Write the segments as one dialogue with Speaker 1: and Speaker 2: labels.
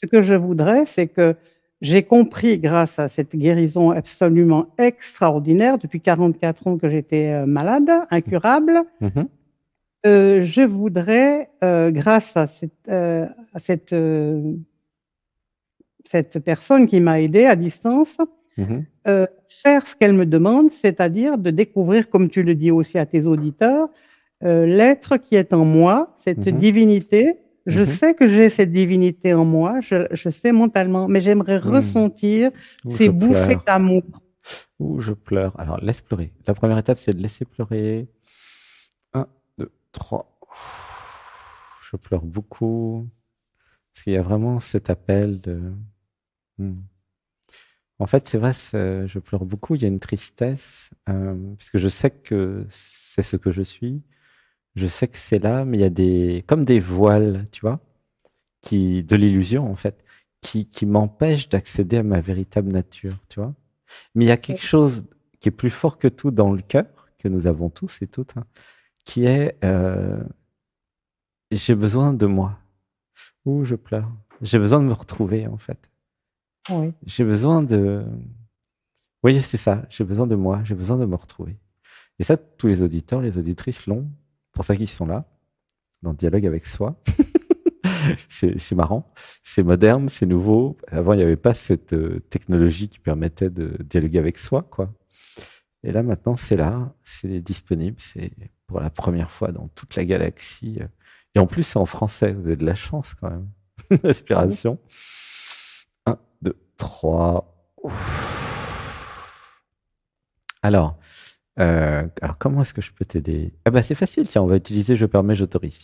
Speaker 1: ce que je voudrais, c'est que j'ai compris grâce à cette guérison absolument extraordinaire, depuis 44 ans que j'étais euh, malade, incurable, mmh. Mmh. Euh, je voudrais, euh, grâce à cette, personne qui m'a aidée à distance, mmh. faire ce qu'elle me demande, c'est-à-dire de découvrir, comme tu le dis aussi à tes auditeurs, l'être qui est en moi, cette divinité je mhm. sais que j'ai cette divinité en moi, je, sais mentalement, mais j'aimerais mhm. ressentir ces bouffées d'amour.
Speaker 2: Où je pleure. Alors, laisse pleurer. La première étape, c'est de laisser pleurer. Un, deux, trois. Je pleure beaucoup. Parce qu'il y a vraiment cet appel de. Hmm. En fait, c'est vrai, je pleure beaucoup. Il y a une tristesse, puisque euh, parce que je sais que c'est ce que je suis je sais que c'est là, mais il y a des, comme des voiles, tu vois, qui, de l'illusion, en fait, qui, qui m'empêchent d'accéder à ma véritable nature, tu vois. Mais il y a quelque chose qui est plus fort que tout dans le cœur, que nous avons tous et toutes, hein, qui est, euh, j'ai besoin de moi. Ouh, je pleure. J'ai besoin de me retrouver, en fait. Oui. J'ai besoin de. Oui, c'est ça. J'ai besoin de moi. J'ai besoin de me retrouver. Et ça, tous les auditeurs, les auditrices l'ont pour ça qu'ils sont là, dans Dialogue avec soi. c'est marrant, c'est moderne, c'est nouveau. Avant, il n'y avait pas cette euh, technologie qui permettait de dialoguer avec soi, quoi. Et là, maintenant, c'est là, c'est disponible, c'est pour la première fois dans toute la galaxie. Euh. Et en plus, c'est en français, vous avez de la chance quand même. Inspiration. 1, 2, 3. Alors, euh, alors, comment est-ce que je peux t'aider Ah, bah, c'est facile, tiens, on va utiliser je permets, j'autorise,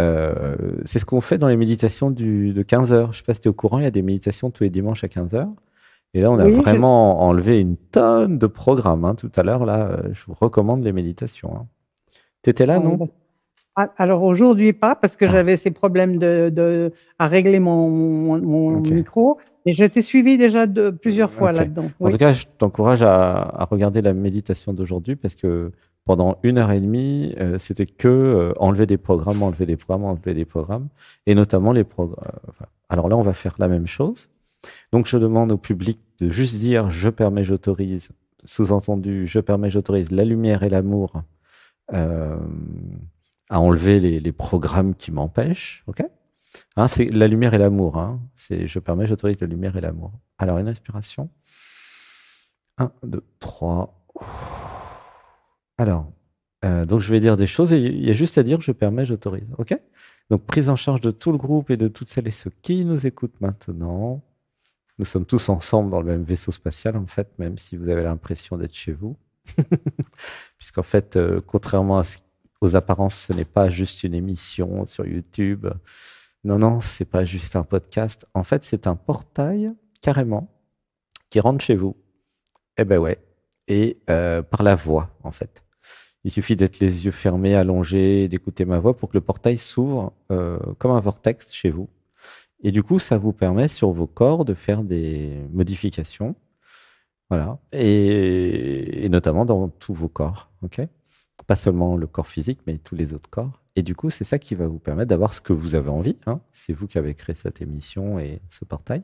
Speaker 2: euh, c'est ce qu'on fait dans les méditations du, de 15 heures. Je sais pas si tu es au courant, il y a des méditations tous les dimanches à 15 heures. Et là, on a vraiment enlevé une tonne de programmes. Hein, tout à l'heure, là, euh, je vous recommande les méditations. Hein. Tu étais là, ah non
Speaker 1: ah, alors aujourd'hui pas parce que ah. j'avais ces problèmes de, à régler mon, micro. Et j'étais suivi déjà de, plusieurs fois là-dedans. En tout
Speaker 2: cas, je t'encourage à, regarder la méditation d'aujourd'hui parce que pendant une heure et demie, euh, c'était que euh, enlever des programmes, enlever des programmes, enlever des programmes, et notamment les programmes. Euh, alors là, on va faire la même chose. Donc, je demande au public de juste dire je permets, j'autorise. Sous-entendu, je permets, j'autorise la lumière et l'amour à enlever les, programmes qui m'empêchent. ok hein, c'est la lumière et l'amour. Hein. C'est je permets, j'autorise la lumière et l'amour. Alors, une inspiration. 1, 2, 3. Alors, euh, donc je vais dire des choses et il y a juste à dire je permets, j'autorise. OK Donc, prise en charge de tout le groupe et de toutes celles et ceux qui nous écoutent maintenant. Nous sommes tous ensemble dans le même vaisseau spatial, en fait, même si vous avez l'impression d'être chez vous. Puisqu'en fait, euh, contrairement à ce aux apparences, ce n'est pas juste une émission sur YouTube. Non, non, ce n'est pas juste un podcast. En fait, c'est un portail carrément qui rentre chez vous. Eh ben ouais. Et euh, par la voix, en fait. Il suffit d'être les yeux fermés, allongés, d'écouter ma voix pour que le portail s'ouvre euh, comme un vortex chez vous. Et du coup, ça vous permet sur vos corps de faire des modifications. Voilà. Et, et notamment dans tous vos corps. OK pas seulement le corps physique, mais tous les autres corps. Et du coup, c'est ça qui va vous permettre d'avoir ce que vous avez envie. Hein. C'est vous qui avez créé cette émission et ce portail.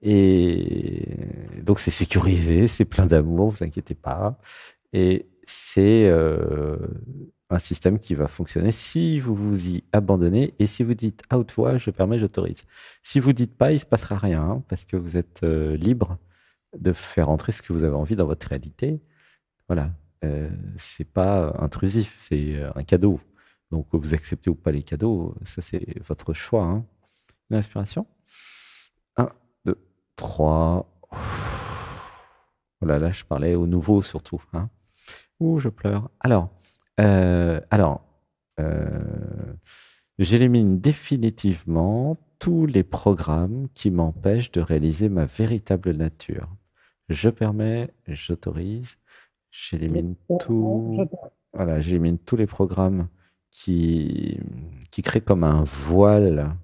Speaker 2: Et donc, c'est sécurisé, c'est plein d'amour, vous inquiétez pas. Et c'est euh, un système qui va fonctionner si vous vous y abandonnez et si vous dites Out ah, haute voix, je permets, j'autorise. Si vous dites pas, il se passera rien hein, parce que vous êtes euh, libre de faire entrer ce que vous avez envie dans votre réalité. Voilà, euh, c'est pas intrusif, c'est euh, un cadeau. Donc, vous acceptez ou pas les cadeaux, ça c'est votre choix. Hein. l'inspiration Une inspiration. 1, 2, 3. Voilà, là je parlais au nouveau surtout. Hein. Ouh, je pleure. Alors, euh, alors j'élimine définitivement tous les programmes qui m'empêchent de réaliser ma véritable nature. Je permets, j'autorise, J'élimine tout. Voilà, j'élimine tous les programmes qui, qui créent comme un voile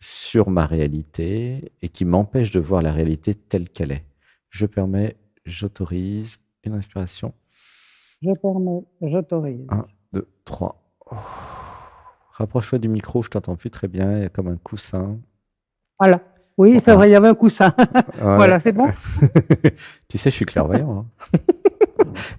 Speaker 2: sur ma réalité et qui m'empêchent de voir la réalité telle qu'elle est. Je permets, j'autorise une inspiration.
Speaker 1: Je permets, j'autorise. Un,
Speaker 2: deux, trois. Oh. Rapproche-toi du micro, je t'entends plus très bien. Il y a comme un coussin.
Speaker 1: Voilà. Oui, c'est vrai, il y avait un coussin. voilà, c'est bon.
Speaker 2: tu sais, je suis clairvoyant. Hein.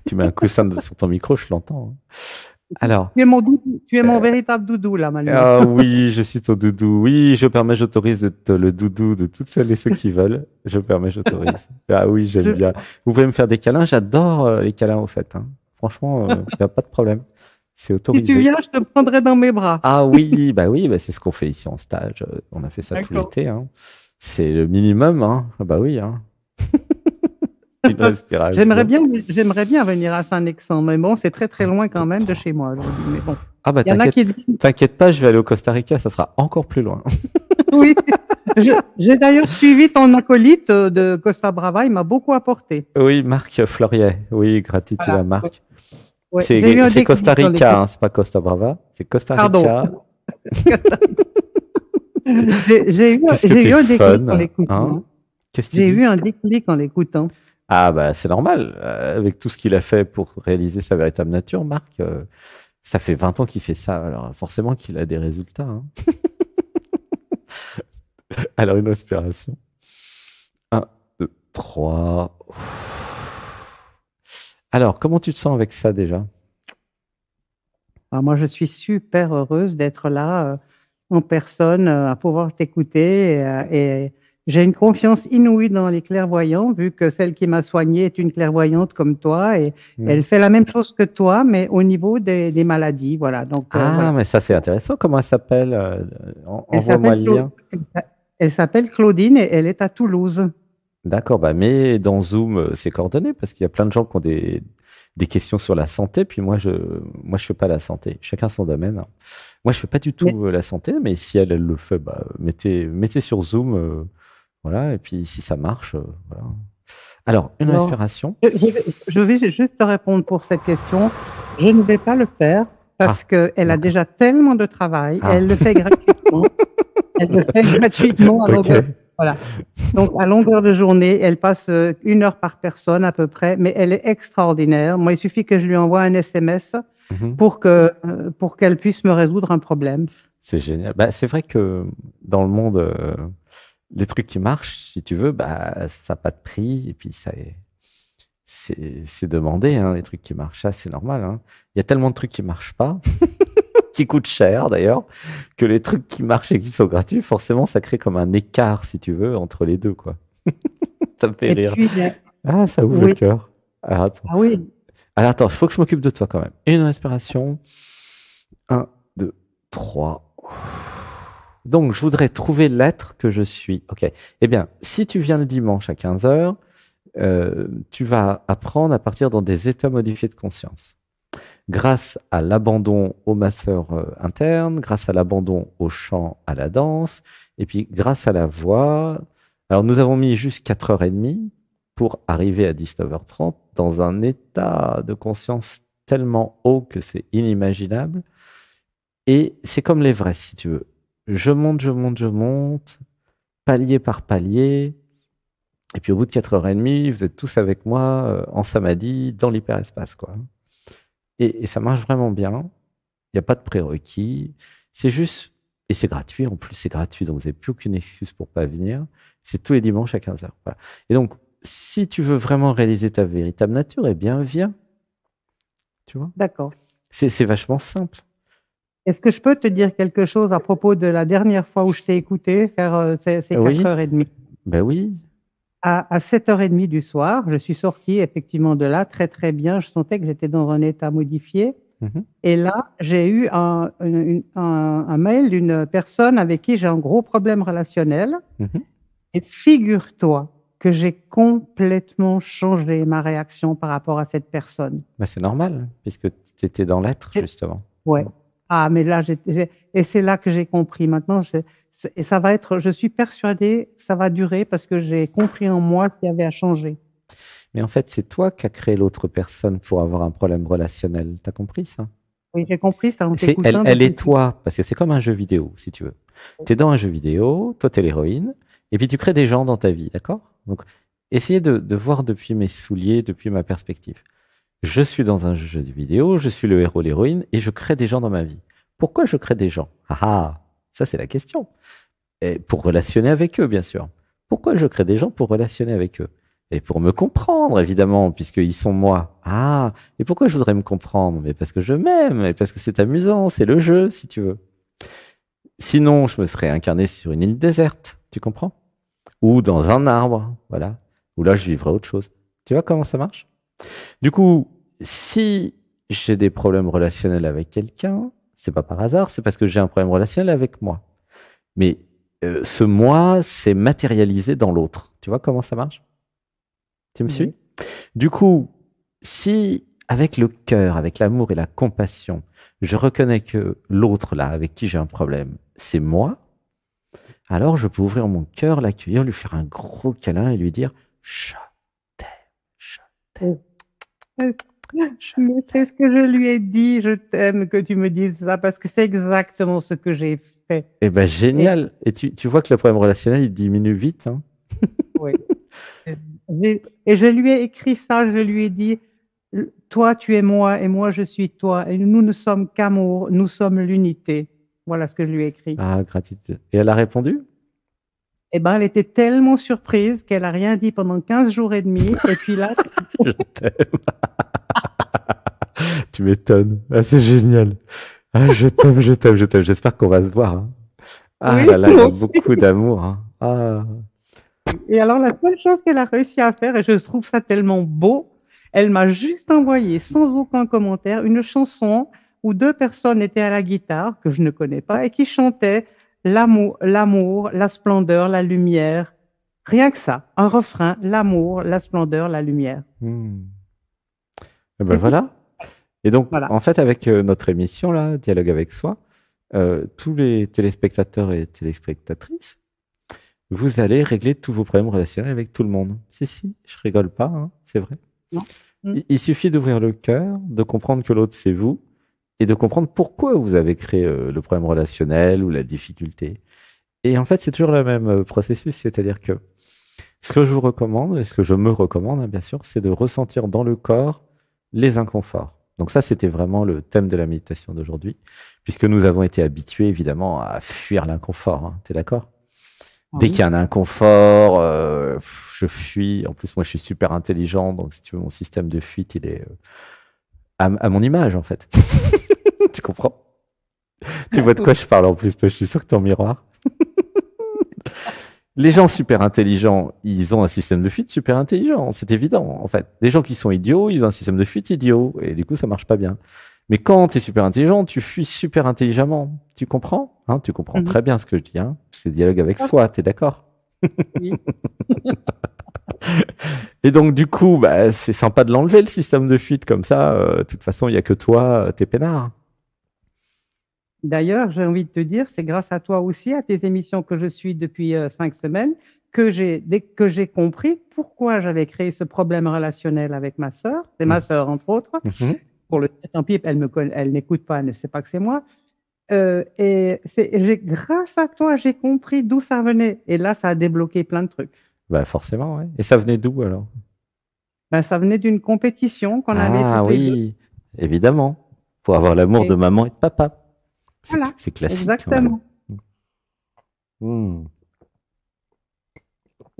Speaker 2: tu mets un coussin sur ton micro, je l'entends. Hein. Alors.
Speaker 1: Tu es mon tu es mon euh, véritable doudou là, Manu. Ah oui,
Speaker 2: je suis ton doudou. Oui, je permets, j'autorise d'être le doudou de toutes celles et ceux qui veulent. Je permets, j'autorise. Ah oui, j'aime bien. Vous pouvez me faire des câlins. J'adore euh, les câlins au fait. Hein. Franchement, il euh, n'y a pas de problème. C'est autorisé. Si tu viens,
Speaker 1: je te prendrai dans mes bras.
Speaker 2: ah oui, bah oui, bah c'est ce qu'on fait ici en stage. On a fait ça tout l'été. Hein. C'est le minimum. Ah Bah oui. Hein. J'aimerais bien,
Speaker 1: j'aimerais bien venir à Saint-Nexan, mais bon, c'est très très loin quand même de chez moi.
Speaker 2: Ah bah t'inquiète pas, je vais aller au Costa Rica, ça sera encore plus loin.
Speaker 1: oui, j'ai d'ailleurs suivi ton acolyte euh, de Costa Brava, il m'a beaucoup apporté.
Speaker 2: Oui, Marc Florier, oui, gratitude à Marc. C'est Costa Rica, hein, c'est pas Costa Brava, c'est Costa Rica.
Speaker 1: j'ai eu, eu hein un déclic en l'écoutant. J'ai eu un déclic en l'écoutant.
Speaker 2: Ah bah c'est normal, euh, avec tout ce qu'il a fait pour réaliser sa véritable nature, Marc, euh, ça fait 20 ans qu'il fait ça, alors forcément qu'il a des résultats. Hein. alors une inspiration. 1, 2, 3. Alors, comment tu te sens avec ça déjà
Speaker 1: ah, moi, je suis super heureuse d'être là euh, en personne, à pouvoir t'écouter et, et j'ai une confiance inouïe dans les clairvoyants, vu que celle qui m'a soignée est une clairvoyante comme toi, et mm. elle fait la même chose que toi, mais au niveau des, maladies, voilà. Donc, euh, ah,
Speaker 2: mais ça c'est intéressant. Comment elle s'appelle Envoie-moi le lien.
Speaker 1: Elle s'appelle Claudine et elle est à Toulouse.
Speaker 2: D'accord, bah mais dans Zoom, euh, c'est coordonné parce qu'il y a plein de gens qui ont des, des questions sur la santé, puis moi je moi je fais pas la santé. Chacun son domaine. Hein. Moi je fais pas du tout euh, la santé, mais si elle, le fait, bah, mettez mettez sur Zoom. Voilà, et puis si ça marche, euh, voilà. Alors, une respiration.
Speaker 1: Je, vais, juste te répondre pour cette question. Je ne vais pas le faire parce ah, qu'elle a déjà tellement de travail. Ah. Elle le fait gratuitement. elle le fait gratuitement à longueur. Voilà. Donc, à longueur de journée, elle passe euh, une heure par personne à peu près, mais elle est extraordinaire. Moi, il suffit que je lui envoie un SMS mhm. pour que euh, pour qu'elle puisse me résoudre un problème.
Speaker 2: C'est génial. Bah, c'est vrai que dans le monde les trucs qui marchent, si tu veux, bah, ça n'a pas de prix. Et puis, ça c'est demandé, hein, les trucs qui marchent. Ça, c'est normal. Hein. Il y a tellement de trucs qui marchent pas, qui coûtent cher d'ailleurs, que les trucs qui marchent et qui sont gratuits, forcément, ça crée comme un écart, si tu veux, entre les deux. quoi. ça me fait rire. Ben, ah, ça ouvre le cœur. Alors, ah, attends. Ah oui. attends, il faut que je m'occupe de toi quand même. Une respiration. 1, 2, 3. Donc, je voudrais trouver l'être que je suis. OK. Eh bien, si tu viens le dimanche à 15 h euh, tu vas apprendre à partir dans des états modifiés de conscience. Grâce à l'abandon au masseur euh, interne, grâce à l'abandon au chant, à la danse, et puis grâce à la voix. Alors, nous avons mis juste 4h30 pour arriver à 19h30 dans un état de conscience tellement haut que c'est inimaginable. Et c'est comme les vrais, si tu veux je monte, je monte, je monte, palier par palier. Et puis au bout de 4h30, vous êtes tous avec moi euh, en samedi dans l'hyperespace. quoi. Et, ça marche vraiment bien. Il n'y a pas de prérequis. C'est juste, et c'est gratuit en plus, c'est gratuit, donc vous n'avez plus aucune excuse pour pas venir. C'est tous les dimanches à 15h. Et donc, si tu veux vraiment réaliser ta véritable nature, eh bien, viens. Tu vois D'accord. C'est vachement simple.
Speaker 1: Est-ce que je peux te dire quelque chose à propos de la dernière fois où je t'ai écouté faire euh, ces, 4h30 Ben oui. À, à 7h30 du soir, je suis sortie effectivement de là très très bien. Je sentais que j'étais dans un état modifié. Mhm. Et là, j'ai eu un, un, mail d'une personne avec qui j'ai un gros problème relationnel. Mhm. Et figure-toi que j'ai complètement changé ma réaction par rapport à cette personne.
Speaker 2: Ben c'est normal, puisque tu étais dans l'être, justement.
Speaker 1: Ouais. Ah, mais là, et c'est là que j'ai compris. Maintenant, et ça va être, je suis persuadée, ça va durer parce que j'ai compris en moi ce qu'il y avait à changer.
Speaker 2: Mais en fait, c'est toi qui as créé l'autre personne pour avoir un problème relationnel. T'as compris ça
Speaker 1: Oui, j'ai compris ça. elle, est
Speaker 2: toi, parce que c'est comme un jeu vidéo, si tu veux. Tu es dans un jeu vidéo, toi, tu es l'héroïne, et puis tu crées des gens dans ta vie, d'accord Donc, essayez de voir depuis mes souliers, depuis ma perspective. Je suis dans un jeu de vidéo, je suis le héros, l'héroïne, et je crée des gens dans ma vie. Pourquoi je crée des gens Ah ah, ça c'est la question. Et pour relationner avec eux, bien sûr. Pourquoi je crée des gens pour relationner avec eux Et pour me comprendre, évidemment, puisqu'ils sont moi. Ah, et pourquoi je voudrais me comprendre Mais parce que je m'aime, et parce que c'est amusant, c'est le jeu, si tu veux. Sinon, je me serais incarné sur une île déserte, tu comprends Ou dans un arbre, voilà. Ou là, je vivrais autre chose. Tu vois comment ça marche du coup, si j'ai des problèmes relationnels avec quelqu'un, c'est pas par hasard, c'est parce que j'ai un problème relationnel avec moi. Mais euh, ce moi, c'est matérialisé dans l'autre. Tu vois comment ça marche Tu me suis Du coup, si avec le cœur, avec l'amour et la compassion, je reconnais que l'autre là, avec qui j'ai un problème, c'est moi, alors je peux ouvrir mon cœur, l'accueillir, lui faire un gros câlin et lui dire je t'aime, je t'aime,
Speaker 1: oh c'est ce que je lui ai dit, je t'aime que tu me dises ça, parce que c'est exactement ce que j'ai fait.
Speaker 2: Eh ben génial. Et, tu, vois que le problème relationnel, il diminue vite. Hein.
Speaker 1: oui. Et je lui ai écrit ça, je lui ai dit, toi tu es moi et moi je suis toi, et nous ne sommes qu'amour, nous sommes l'unité. Voilà ce que je lui ai écrit.
Speaker 2: Ah, gratitude. Et elle a répondu
Speaker 1: eh ben, elle était tellement surprise qu'elle a rien dit pendant 15 jours et demi. Et puis là. Je t'aime.
Speaker 2: tu m'étonnes. Ah, c'est génial. Ah, je t'aime, je t'aime, je t'aime. J'espère qu'on va se voir. Hein. Ah là beaucoup d'amour. Hein. Ah.
Speaker 1: Et alors, la seule chose qu'elle a réussi à faire, et je trouve ça tellement beau, elle m'a juste envoyé, sans aucun commentaire, une chanson où deux personnes étaient à la guitare, que je ne connais pas, et qui chantaient l'amour, l'amour, la splendeur, la lumière. Rien que ça, un refrain, l'amour, la splendeur, la lumière.
Speaker 2: Hmm. Eh ben, voilà. Et donc, en fait, avec euh, notre émission, là, Dialogue avec soi, euh, tous les téléspectateurs et téléspectatrices, vous allez régler tous vos problèmes relationnels avec tout le monde. Si, si, je rigole pas, hein, c'est vrai. il suffit d'ouvrir le cœur, de comprendre que l'autre, c'est vous, et de comprendre pourquoi vous avez créé euh, le problème relationnel ou la difficulté. Et en fait, c'est toujours le même euh, processus, c'est-à-dire que ce que je vous recommande, et ce que je me recommande, hein, bien sûr, c'est de ressentir dans le corps les inconforts. Donc ça, c'était vraiment le thème de la méditation d'aujourd'hui, puisque nous avons été habitués, évidemment, à fuir l'inconfort. tu hein. T'es d'accord ah Dès qu'il y a un inconfort, euh, je fuis. En plus, moi, je suis super intelligent, donc si tu veux, mon système de fuite, il est à mon image, en fait. tu comprends Tu vois de quoi je parle en plus, toi, je suis sûr que ton miroir. Les gens super intelligents, ils ont un système de fuite super intelligent, c'est évident en fait. Les gens qui sont idiots, ils ont un système de fuite idiot et du coup ça marche pas bien. Mais quand tu es super intelligent, tu fuis super intelligemment. Tu comprends hein, Tu comprends mhm. très bien ce que je dis. Hein c'est dialogue avec soi, tu es d'accord et donc du coup, bah, c'est sympa de l'enlever le système de fuite comme ça. Euh, de toute façon, il n'y a que toi, euh, t'es peinard.
Speaker 1: D'ailleurs, j'ai envie de te dire, c'est grâce à toi aussi, à tes émissions que je suis depuis euh, cinq semaines, que j'ai que j'ai compris pourquoi j'avais créé ce problème relationnel avec ma sœur, c'est ma mmh. sœur entre autres. Mmh pour le tant pis, elle me elle n'écoute pas, elle ne sait pas que c'est moi. Euh, et j'ai grâce à toi, j'ai compris d'où ça venait. Et là, ça a débloqué plein de trucs.
Speaker 2: Bah forcément, ouais. Et ça venait d'où alors
Speaker 1: ben, ça venait d'une compétition qu'on avait. Ah oui,
Speaker 2: évidemment, pour avoir l'amour de maman et de papa. C'est classique. Exactement. Hmm.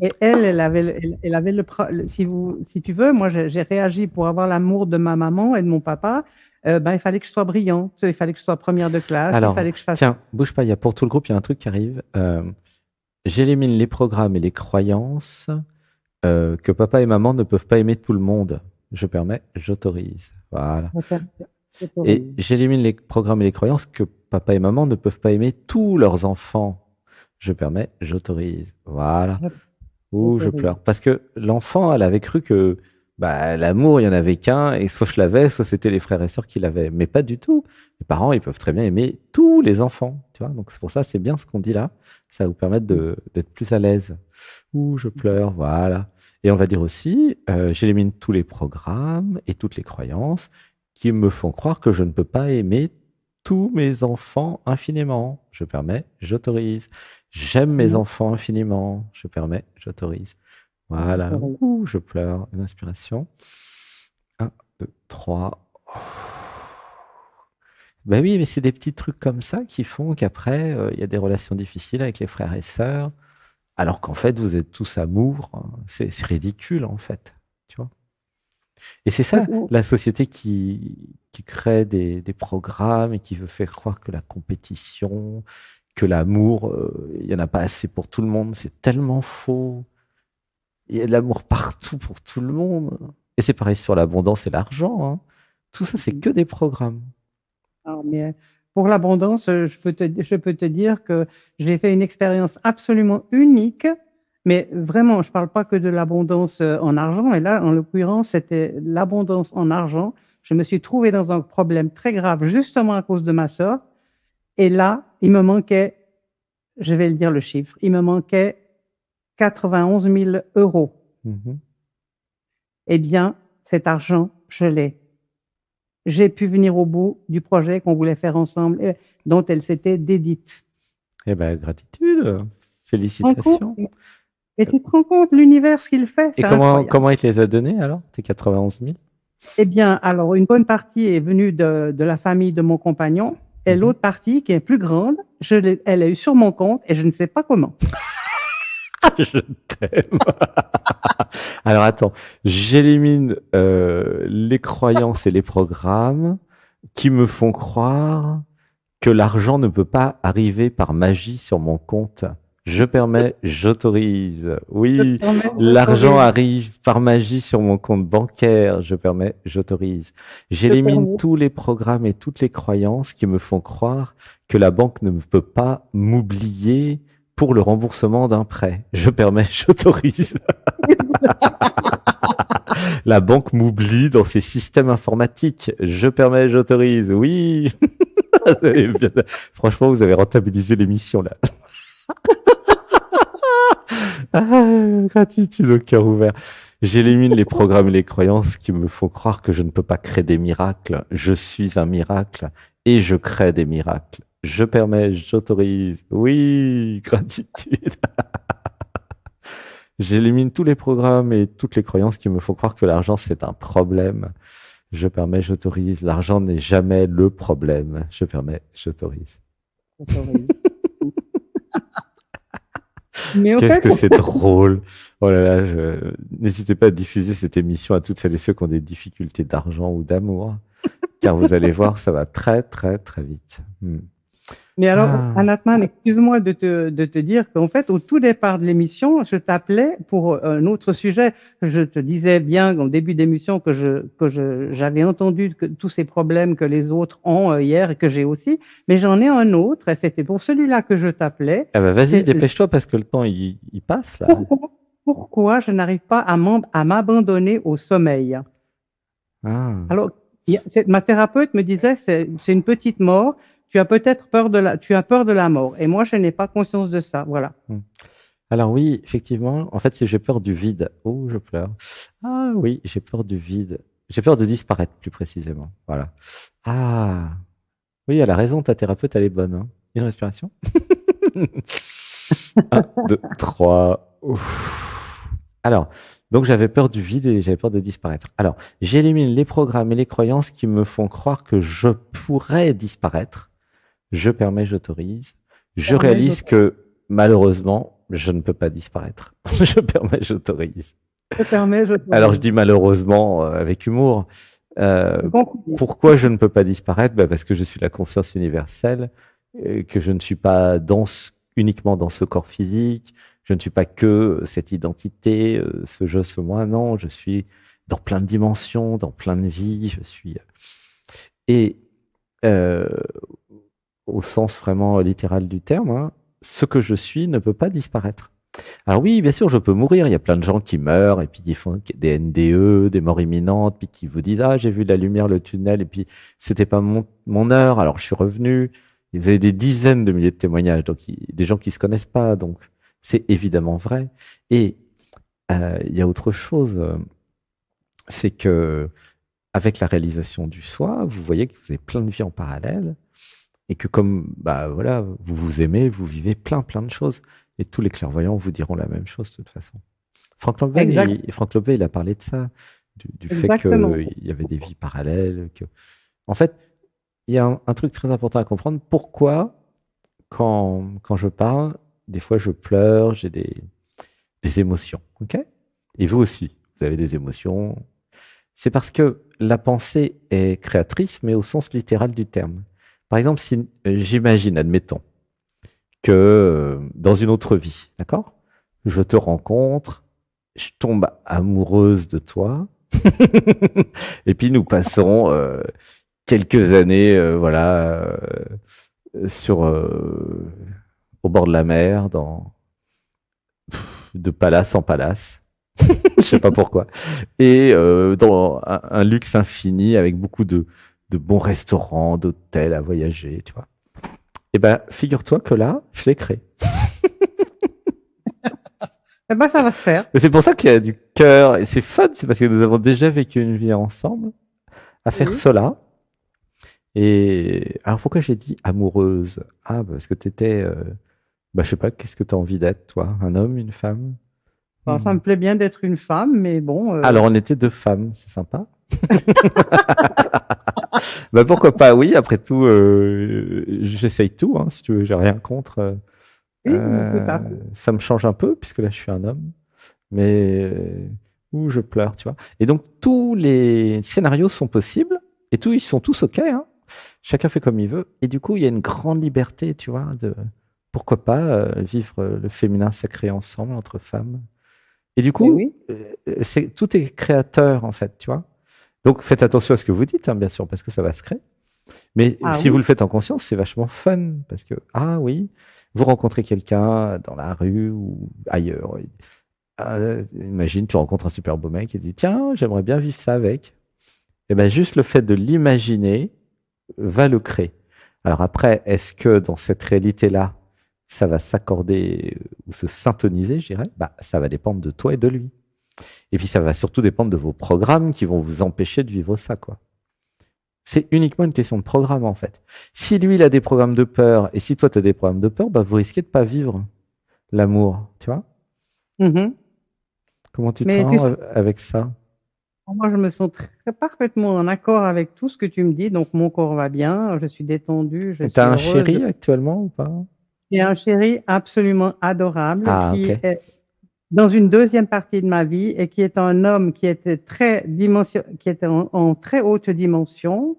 Speaker 1: Et elle, elle avait, elle, avait le, si, vous, si tu veux, moi j'ai réagi pour avoir l'amour de ma maman et de mon papa. Euh, ben, il fallait que je sois brillante, il fallait que je sois première de classe. Alors, il fallait
Speaker 2: que je fasse... tiens, bouge pas, il y a pour tout le groupe, il y a un truc qui arrive. Euh, j'élimine les programmes et les croyances euh, que papa et maman ne peuvent pas aimer tout le monde. Je permets, j'autorise. Voilà. Et j'élimine les programmes et les croyances que papa et maman ne peuvent pas aimer tous leurs enfants. Je permets, j'autorise. Voilà. Ou je pleure. Parce que l'enfant, elle avait cru que bah, l'amour, il n'y en avait qu'un, et soit je l'avais, soit c'était les frères et sœurs qui l'avaient. Mais pas du tout. Les parents, ils peuvent très bien aimer tous les enfants. Tu vois Donc c'est pour ça, c'est bien ce qu'on dit là. Ça va vous permettre d'être plus à l'aise. Ouh, je pleure, voilà. Et on va dire aussi, euh, j'élimine tous les programmes et toutes les croyances qui me font croire que je ne peux pas aimer mes enfants infiniment. Je permets, j'autorise. J'aime mes mmh. enfants infiniment. Je permets, j'autorise. Voilà. je pleure. Une inspiration. 1, 2, 3. Ben oui, mais c'est des petits trucs comme ça qui font qu'après, euh, il y a des relations difficiles avec les frères et sœurs, alors qu'en fait, vous êtes tous amour. Hein. C'est ridicule, en fait. Tu vois et c'est ça, la société qui, qui crée des, des, programmes et qui veut faire croire que la compétition, que l'amour, euh, il n'y en a pas assez pour tout le monde, c'est tellement faux. Il y a de l'amour partout pour tout le monde. Et c'est pareil sur l'abondance et l'argent. Hein. Tout ça, c'est mm. que des programmes. mais euh, pour
Speaker 1: l'abondance, euh, je, je peux te dire que j'ai fait une expérience absolument unique mais vraiment, je ne parle pas que de l'abondance euh, en argent, Et là, en l'occurrence, c'était l'abondance en argent. Je me suis trouvé dans un problème très grave, justement à cause de ma sœur. Et là, il me manquait, je vais le dire le chiffre, il me manquait 91 000 euros. Mm-hmm. Eh bien, cet argent, je l'ai. J'ai pu venir au bout du projet qu'on voulait faire ensemble, dont elle s'était dédite.
Speaker 2: Eh bien, gratitude, félicitations.
Speaker 1: Et tu te rends compte, l'univers, qu'il fait. Et comment, comment
Speaker 2: il te les a donnés alors, tes 91 000
Speaker 1: Eh bien, alors, une bonne partie est venue de, de la famille de mon compagnon. Et mhm. l'autre partie, qui est plus grande, je l'ai, elle est sur mon compte et je ne sais pas comment. Ah, je
Speaker 2: t'aime. alors attends, j'élimine euh, les croyances et les programmes qui me font croire que l'argent ne peut pas arriver par magie sur mon compte. Je permets, j'autorise. Oui, l'argent arrive par magie sur mon compte bancaire. Je permets, j'autorise. J'élimine tous les programmes et toutes les croyances qui me font croire que la banque ne peut pas m'oublier pour le remboursement d'un prêt. Je permets, j'autorise. la banque m'oublie dans ses systèmes informatiques. Je permets, j'autorise. Oui. Franchement, vous avez rentabilisé l'émission là. Ah, gratitude au cœur ouvert. J'élimine les programmes et les croyances qui me font croire que je ne peux pas créer des miracles. Je suis un miracle et je crée des miracles. Je permets, j'autorise. Oui, gratitude. J'élimine tous les programmes et toutes les croyances qui me font croire que l'argent c'est un problème. Je permets, j'autorise. L'argent n'est jamais le problème. Je permets, j'autorise.
Speaker 1: J'autorise. Qu'est-ce que c'est drôle.
Speaker 2: Oh là là, je... n'hésitez pas à diffuser cette émission à toutes celles et ceux qui ont des difficultés d'argent ou d'amour, car vous allez voir, ça va très très très vite. Hmm.
Speaker 1: Mais alors, ah. Anatman, excuse-moi de te, de te dire qu'en fait, au tout départ de l'émission, je t'appelais pour euh, un autre sujet. Je te disais bien au début d'émission que je, que je, j'avais entendu que, tous ces problèmes que les autres ont euh, hier et que j'ai aussi, mais j'en ai un autre et c'était pour celui-là que je t'appelais.
Speaker 2: Ah bah, vas-y, euh, dépêche-toi parce que le temps, il, passe là.
Speaker 1: Pourquoi, je n'arrive pas à m'abandonner au sommeil ah. Alors, ma thérapeute me disait, c'est une petite mort, tu as peut-être peur de la, tu as peur de la mort. Et moi, je n'ai pas conscience de ça. Voilà.
Speaker 2: Hmm. Alors oui, effectivement, en fait, si j'ai peur du vide, oh, je pleure. Ah oui, j'ai peur du vide. J'ai peur de disparaître, plus précisément. Voilà. Ah oui, elle a raison, ta thérapeute, elle est bonne. Hein. Une respiration. Un, deux, trois. Alors, donc j'avais peur du vide et j'avais peur de disparaître. Alors, j'élimine les programmes et les croyances qui me font croire que je pourrais disparaître je permets, j'autorise, je réalise que malheureusement, je ne peux pas disparaître. je permets, j'autorise.
Speaker 1: Je permets, Alors je
Speaker 2: dis malheureusement euh, avec humour. Euh, pourquoi je ne peux pas disparaître bah, Parce que je suis la conscience universelle, euh, que je ne suis pas uniquement dans ce corps physique, je ne suis pas que cette identité, ce je, ce moi, non, je suis dans plein de dimensions, dans plein de vies, je suis... Et euh, au sens vraiment euh, littéral du terme, hein, ce que je suis ne peut pas disparaître. Alors oui, bien sûr, je peux mourir. Il y a plein de gens qui meurent et puis qui font des NDE, des morts imminentes, puis qui vous disent ah j'ai vu la lumière, le tunnel, et puis c'était pas mon, heure, alors je suis revenu. Il y avait des dizaines de milliers de témoignages, donc des gens qui se connaissent pas, donc c'est évidemment vrai. Et euh, il y a autre chose, euh, c'est que avec la réalisation du soi, vous voyez que vous avez plein de vies en parallèle et que comme bah voilà, vous vous aimez, vous vivez plein plein de choses et tous les clairvoyants vous diront la même chose de toute façon. Franck Lobveil, il, il a parlé de ça, du, fait fait qu'il y avait des vies parallèles. Que... En fait, il y a un, un truc très important à comprendre. Pourquoi, quand, quand je parle, des fois je pleure, j'ai des, des émotions. ok et vous aussi, vous avez des émotions. C'est parce que la pensée est créatrice, mais au sens littéral du terme. Par exemple, si euh, j'imagine, admettons, que euh, dans une autre vie, d'accord Je te rencontre, je tombe amoureuse de toi, et puis nous passons euh, quelques années, voilà, sur au bord de la mer, dans de palace en palace. je sais pas pourquoi. Et dans un, luxe infini avec beaucoup de de bons restaurants, d'hôtels à voyager, tu vois. Eh ben, figure-toi que là, je l'ai créé.
Speaker 1: eh ben, ça va faire
Speaker 2: faire. C'est pour ça qu'il y a du cœur et c'est fun, c'est parce que nous avons déjà vécu une vie ensemble à faire cela. Et alors, pourquoi j'ai dit amoureuse Ah, parce que tu étais. Euh, bah, je sais pas, qu'est-ce que tu as envie d'être, toi Un homme, une femme Ça
Speaker 1: me plaît bien d'être une femme, mais bon. Euh alors,
Speaker 2: on était deux femmes, c'est sympa. Bah, pourquoi pas, oui. Après tout, euh, j'essaye tout. Hein, si tu veux, j'ai rien contre. Euh, euh, ça me change un peu puisque là, je suis un homme. Mais où je pleure, tu vois. Et donc tous les scénarios sont possibles et ils sont tous ok. Hein. Chacun fait comme il veut. Et du coup, il y a une grande liberté, tu vois, de pourquoi pas vivre le féminin sacré ensemble entre femmes. Et du coup, eh oui. tout est créateur en fait, tu vois. Donc faites attention à ce que vous dites, hein, bien sûr, parce que ça va se créer. Mais ah si vous le faites en conscience, c'est vachement fun, parce que, ah oui, vous rencontrez quelqu'un dans la rue ou ailleurs. Euh, imagine, tu rencontres un super beau mec et dit, tiens, j'aimerais bien vivre ça avec. Et eh bien juste le fait de l'imaginer va le créer. Alors après, est-ce que dans cette réalité-là, ça va s'accorder ou se syntoniser, je dirais bah, Ça va dépendre de toi et de lui. Et puis ça va surtout dépendre de vos programmes qui vont vous empêcher de vivre ça, quoi. C'est uniquement une question de programme, en fait. Si lui, il a des programmes de peur, et si toi, tu as des programmes de peur, bah, vous risquez de pas vivre l'amour, tu vois mm-hmm. Comment tu te sens avec ça
Speaker 1: Moi, je me sens très, parfaitement en accord avec tout ce que tu me dis. Donc, mon corps va bien, je suis détendu Tu as un chéri
Speaker 2: actuellement ou pas
Speaker 1: J'ai un chéri absolument adorable ah, qui est dans une deuxième partie de ma vie et qui est un homme qui était très dimension, qui était en, très haute dimension.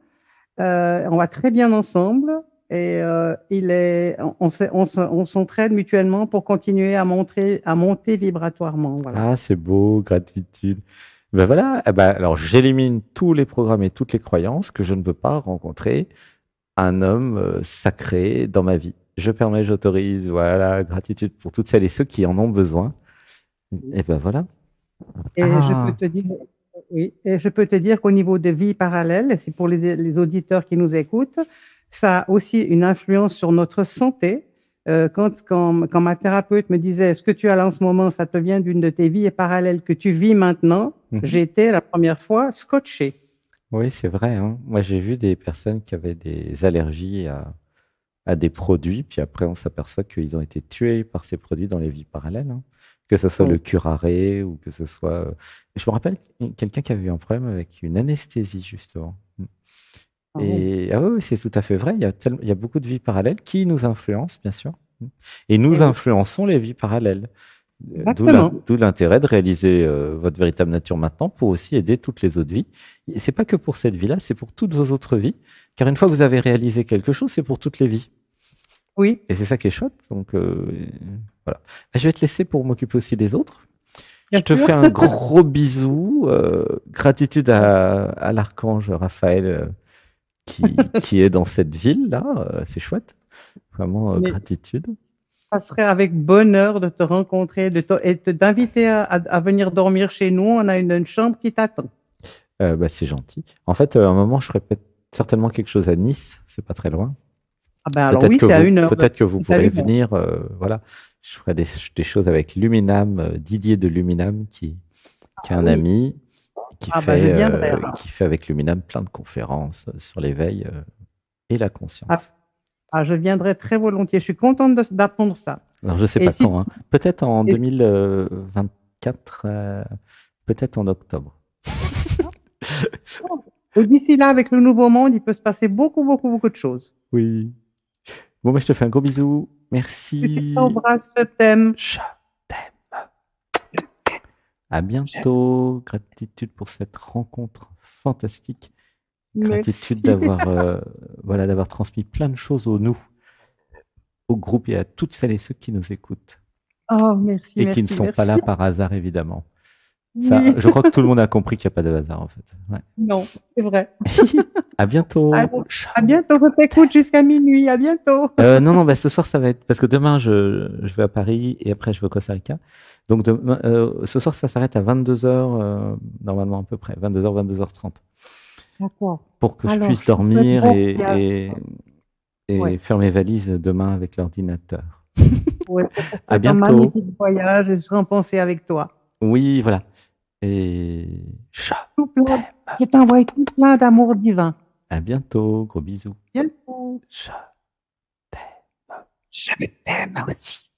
Speaker 1: Euh, on va très bien ensemble et euh, il est, on, s'entraide mutuellement pour continuer à monter, à monter vibratoirement. Voilà.
Speaker 2: Ah, c'est beau, gratitude. Ben voilà, eh ben, alors j'élimine tous les programmes et toutes les croyances que je ne peux pas rencontrer un homme euh, sacré dans ma vie. Je permets, j'autorise, voilà, gratitude pour toutes celles et ceux qui en ont besoin. Mm. Et eh ben voilà.
Speaker 1: Ah. Et je peux te dire. qu'au niveau des vies parallèles, c'est pour les, auditeurs qui nous écoutent, ça a aussi une influence sur notre santé. Euh, quand, quand, quand, ma thérapeute me disait, ce que tu as là en ce moment, ça te vient d'une de tes vies parallèles que tu vis maintenant, mhm. j'étais la première fois scotché.
Speaker 2: Oui, c'est vrai. Hein. Moi, j'ai vu des personnes qui avaient des allergies à, à des produits, puis après, on s'aperçoit qu'ils ont été tués par ces produits dans les vies parallèles. Hein que ce soit le curaré ou que ce soit. Euh, je me rappelle quelqu'un qui avait eu un problème avec une anesthésie, justement. Mm. Ah et ah oui, c'est tout à fait vrai. Il y, a il y, a beaucoup de vies parallèles qui nous influencent, bien sûr. Mm. Et nous influençons les vies parallèles. Euh, d'où l'intérêt de réaliser euh, votre véritable nature maintenant pour aussi aider toutes les autres vies. C'est pas que pour cette vie-là, c'est pour toutes vos autres vies. Car une fois que vous avez réalisé quelque chose, c'est pour toutes les vies. Oui. Et c'est ça qui est chouette. Donc, euh, voilà. Bah, je vais te laisser pour m'occuper aussi des autres. je te fais un gros bisou. Euh, gratitude à, l'archange Raphaël euh, qui, est dans cette ville-là. C'est chouette. Vraiment, gratitude
Speaker 1: ça serait avec bonheur de te rencontrer de te, et d'inviter à, venir dormir chez nous. On a une, chambre qui t'attend.
Speaker 2: Bah, c'est gentil. En fait, à un moment, je ferai certainement quelque chose à Nice. C'est pas très loin peut-être que vous pourrez venir. Euh, voilà, je ferai des, choses avec Luminam, euh, Didier de Luminam, qui, ah est un ami, ah ben, euh, qui, fait, avec Luminam plein de conférences sur l'éveil et la conscience. Ah, ah,
Speaker 1: je viendrai très volontiers. Je suis contente d'apprendre ça.
Speaker 2: Alors, je ne sais pas quand. Hein. Peut-être en 2024, peut-être en octobre.
Speaker 1: D'ici là, avec le nouveau monde, il peut se passer beaucoup, beaucoup, beaucoup de choses.
Speaker 2: Oui. Bon, bah, je te fais un gros bisou. Merci. Je
Speaker 1: t'embrasse, je t'aime. Je t'aime.
Speaker 2: À bientôt. Gratitude pour cette rencontre fantastique. Gratitude d'avoir euh, voilà, d'avoir transmis plein de choses au nous, au groupe et à toutes celles et ceux qui nous écoutent.
Speaker 1: Oh, merci. Et qui ne sont pas là par
Speaker 2: hasard, évidemment je crois que tout le monde a compris qu'il n'y a pas de hasard en fait.
Speaker 1: Non, c'est vrai.
Speaker 2: à bientôt. À,
Speaker 1: bientôt. Je t'écoute jusqu'à minuit. À bientôt.
Speaker 2: Euh, non, non, bah, ce soir ça va être parce que demain je, je, vais à Paris et après je vais au Costa Rica. Donc demain, euh, ce soir ça s'arrête à 22 h euh, normalement à peu près 22 h 22h30. Pour que je puisse dormir et, et, et faire mes valises demain avec l'ordinateur. ouais, à bientôt. Un magnifique
Speaker 1: voyage je serai en pensée avec toi.
Speaker 2: Oui, voilà. Et je
Speaker 1: Je t'envoie tout plein d'amour divin.
Speaker 2: À bientôt, gros bisous. Je t'aime. Je t'aime aussi.